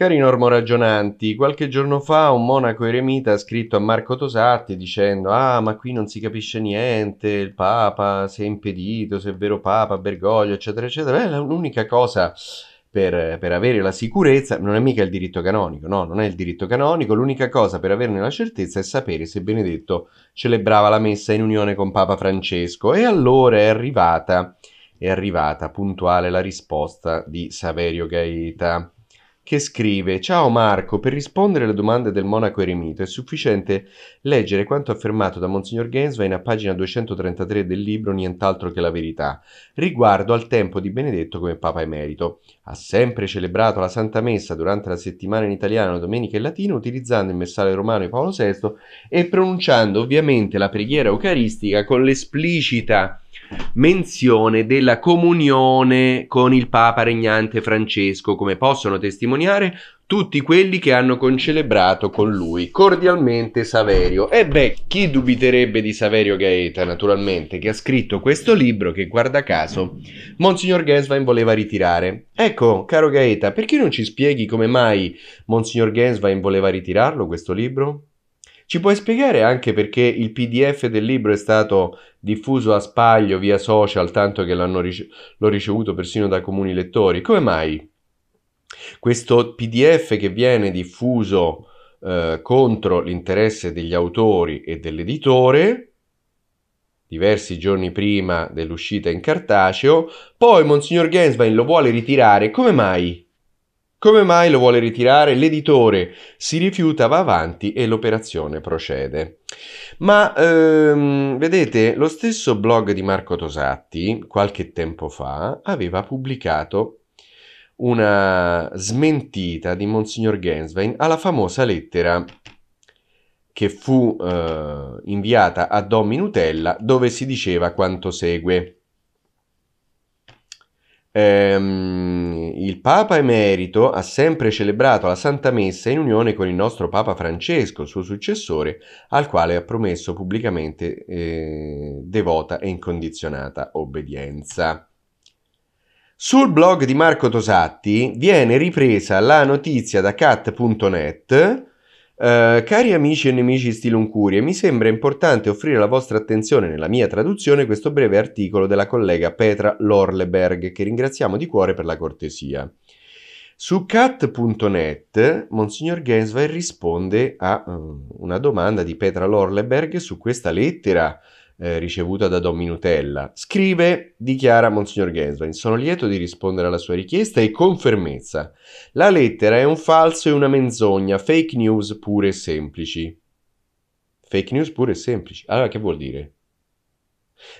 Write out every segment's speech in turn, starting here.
Cari normoragionanti, qualche giorno fa un monaco eremita ha scritto a Marco Tosatti dicendo «Ah, ma qui non si capisce niente, il Papa si è impedito, se è vero Papa, Bergoglio, eccetera, eccetera». Eh, l'unica cosa per, per, avere la sicurezza, non è mica il diritto canonico, no, non è il diritto canonico, l'unica cosa per averne la certezza è sapere se Benedetto celebrava la messa in unione con Papa Francesco. E allora è arrivata, è arrivata puntuale la risposta di Saverio Gaeta che scrive Ciao Marco, per rispondere alle domande del monaco eremito è sufficiente leggere quanto affermato da Monsignor Genswein a pagina 233 del libro Nient'altro che la verità, riguardo al tempo di Benedetto come Papa Emerito. Ha sempre celebrato la Santa Messa durante la settimana in italiano, domenica e latino, utilizzando il messale romano di Paolo VI e pronunciando ovviamente la preghiera eucaristica con l'esplicita menzione della comunione con il Papa regnante Francesco, come possono testimoniare tutti quelli che hanno concelebrato con lui. Cordialmente Saverio. E beh, chi dubiterebbe di Saverio Gaeta, naturalmente, che ha scritto questo libro che, guarda caso, Monsignor Genswein voleva ritirare. Ecco, caro Gaeta, perché non ci spieghi come mai Monsignor Genswein voleva ritirarlo questo libro? Ci puoi spiegare anche perché il PDF del libro è stato diffuso a spaglio via social, tanto che rice- l'ho ricevuto persino da comuni lettori? Come mai? Questo PDF che viene diffuso eh, contro l'interesse degli autori e dell'editore, diversi giorni prima dell'uscita in cartaceo, poi Monsignor Genswein lo vuole ritirare, come mai? Come mai lo vuole ritirare? L'editore si rifiuta, va avanti e l'operazione procede. Ma ehm, vedete, lo stesso blog di Marco Tosatti, qualche tempo fa, aveva pubblicato una smentita di Monsignor Genswein alla famosa lettera che fu eh, inviata a Domi Nutella dove si diceva quanto segue. Ehm, il Papa Emerito ha sempre celebrato la Santa Messa in unione con il nostro Papa Francesco, il suo successore, al quale ha promesso pubblicamente eh, devota e incondizionata obbedienza. Sul blog di Marco Tosatti viene ripresa la notizia da cat.net eh, cari amici e nemici Stiluncurie, mi sembra importante offrire la vostra attenzione nella mia traduzione questo breve articolo della collega Petra Lorleberg, che ringraziamo di cuore per la cortesia. Su cat.net, Monsignor Genswein risponde a uh, una domanda di Petra Lorleberg su questa lettera eh, ricevuta da Don Minutella. Scrive, dichiara Monsignor Genswein, sono lieto di rispondere alla sua richiesta e con fermezza. La lettera è un falso e una menzogna, fake news pure e semplici. Fake news pure e semplici. Allora che vuol dire?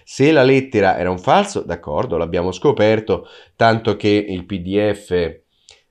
Se la lettera era un falso, d'accordo, l'abbiamo scoperto, tanto che il PDF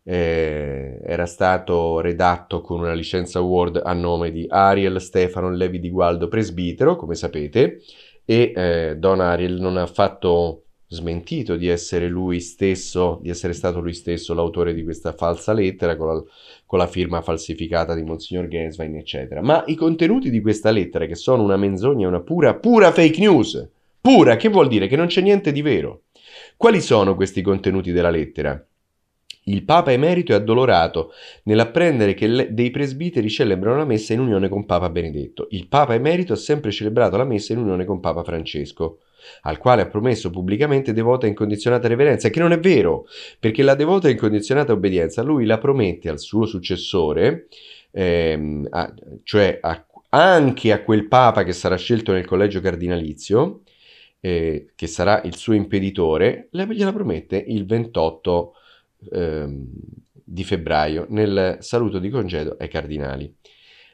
eh, era stato redatto con una licenza Word a nome di Ariel Stefano Levi di Gualdo Presbitero, come sapete, e eh, Don Ariel non ha affatto smentito di essere lui stesso, di essere stato lui stesso l'autore di questa falsa lettera con la, con la firma falsificata di Monsignor Genswein, eccetera. Ma i contenuti di questa lettera, che sono una menzogna, una pura, pura fake news, pura, che vuol dire che non c'è niente di vero. Quali sono questi contenuti della lettera? Il Papa emerito è addolorato nell'apprendere che dei presbiteri celebrano la messa in unione con Papa Benedetto. Il Papa emerito ha sempre celebrato la messa in unione con Papa Francesco, al quale ha promesso pubblicamente devota e incondizionata reverenza, che non è vero, perché la devota e incondizionata obbedienza lui la promette al suo successore, ehm, a, cioè a, anche a quel Papa che sarà scelto nel collegio cardinalizio, eh, che sarà il suo impeditore, gliela promette il 28 ehm, di febbraio nel saluto di congedo ai cardinali.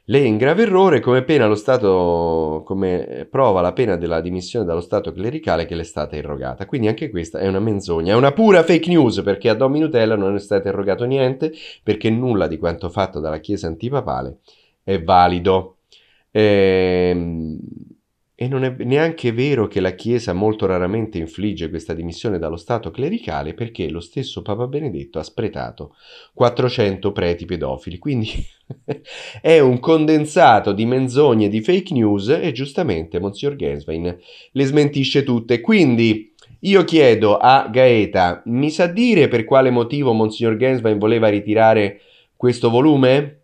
Lei è in grave errore come pena lo Stato, come prova la pena della dimissione dallo Stato clericale che le è stata erogata. Quindi anche questa è una menzogna, è una pura fake news perché a Dominutella non è stato erogato niente perché nulla di quanto fatto dalla Chiesa antipapale è valido. Ehm e non è neanche vero che la Chiesa molto raramente infligge questa dimissione dallo Stato clericale perché lo stesso Papa Benedetto ha spretato 400 preti pedofili, quindi è un condensato di menzogne di fake news e giustamente Monsignor Genswein le smentisce tutte. Quindi io chiedo a Gaeta, mi sa dire per quale motivo Monsignor Genswein voleva ritirare questo volume?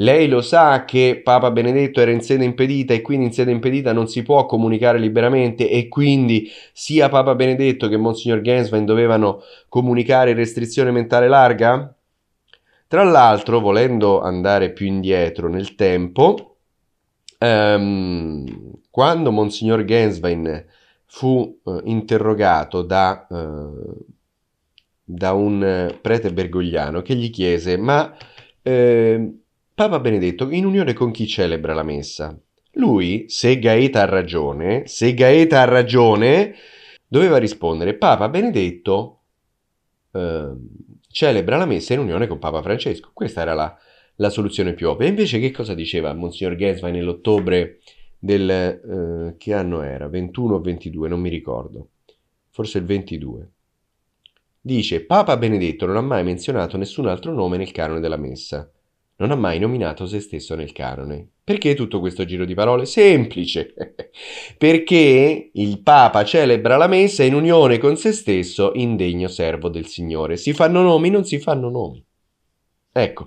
Lei lo sa che Papa Benedetto era in sede impedita e quindi in sede impedita non si può comunicare liberamente e quindi sia Papa Benedetto che Monsignor Genswein dovevano comunicare in restrizione mentale larga? Tra l'altro, volendo andare più indietro nel tempo, ehm, quando Monsignor Genswein fu eh, interrogato da, eh, da, un eh, prete bergogliano che gli chiese ma... Eh, Papa Benedetto in unione con chi celebra la messa? Lui, se Gaeta ha ragione, se Gaeta ha ragione, doveva rispondere Papa Benedetto eh, celebra la messa in unione con Papa Francesco. Questa era la, la soluzione più ovvia. Invece che cosa diceva Monsignor Genswein nell'ottobre del... Eh, che anno era? 21 o 22? Non mi ricordo. Forse il 22. Dice Papa Benedetto non ha mai menzionato nessun altro nome nel canone della messa non ha mai nominato se stesso nel canone. Perché tutto questo giro di parole? Semplice! Perché il Papa celebra la messa in unione con se stesso, indegno servo del Signore. Si fanno nomi, non si fanno nomi. Ecco,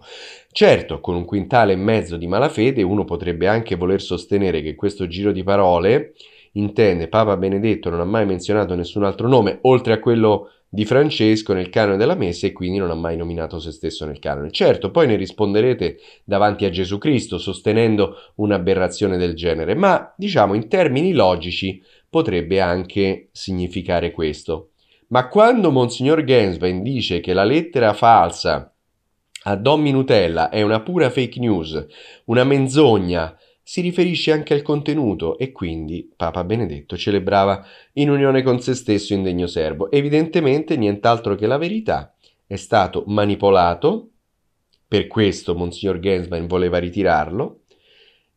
certo, con un quintale e mezzo di malafede uno potrebbe anche voler sostenere che questo giro di parole intende, Papa Benedetto non ha mai menzionato nessun altro nome oltre a quello di Francesco nel canone della Messa e quindi non ha mai nominato se stesso nel canone. Certo, poi ne risponderete davanti a Gesù Cristo sostenendo un'aberrazione del genere, ma diciamo in termini logici potrebbe anche significare questo. Ma quando Monsignor Genswein dice che la lettera falsa a Don Minutella è una pura fake news, una menzogna, si riferisce anche al contenuto e quindi Papa Benedetto celebrava in unione con se stesso in degno servo. Evidentemente nient'altro che la verità è stato manipolato, per questo Monsignor Gensman voleva ritirarlo,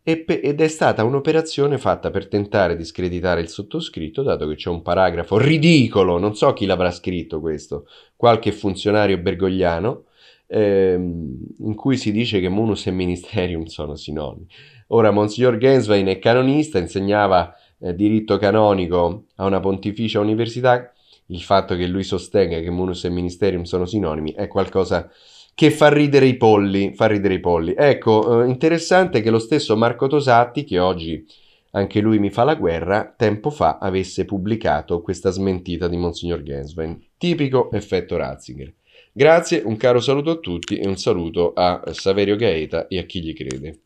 ed è stata un'operazione fatta per tentare di screditare il sottoscritto, dato che c'è un paragrafo ridicolo, non so chi l'avrà scritto questo, qualche funzionario bergogliano, ehm, in cui si dice che munus e ministerium sono sinonimi. Ora, Monsignor Genswein è canonista, insegnava eh, diritto canonico a una pontificia università. Il fatto che lui sostenga che munus e ministerium sono sinonimi è qualcosa che fa ridere i polli. Fa ridere i polli. Ecco, eh, interessante che lo stesso Marco Tosatti, che oggi anche lui mi fa la guerra, tempo fa avesse pubblicato questa smentita di Monsignor Genswein. Tipico effetto Ratzinger. Grazie, un caro saluto a tutti e un saluto a Saverio Gaeta e a chi gli crede.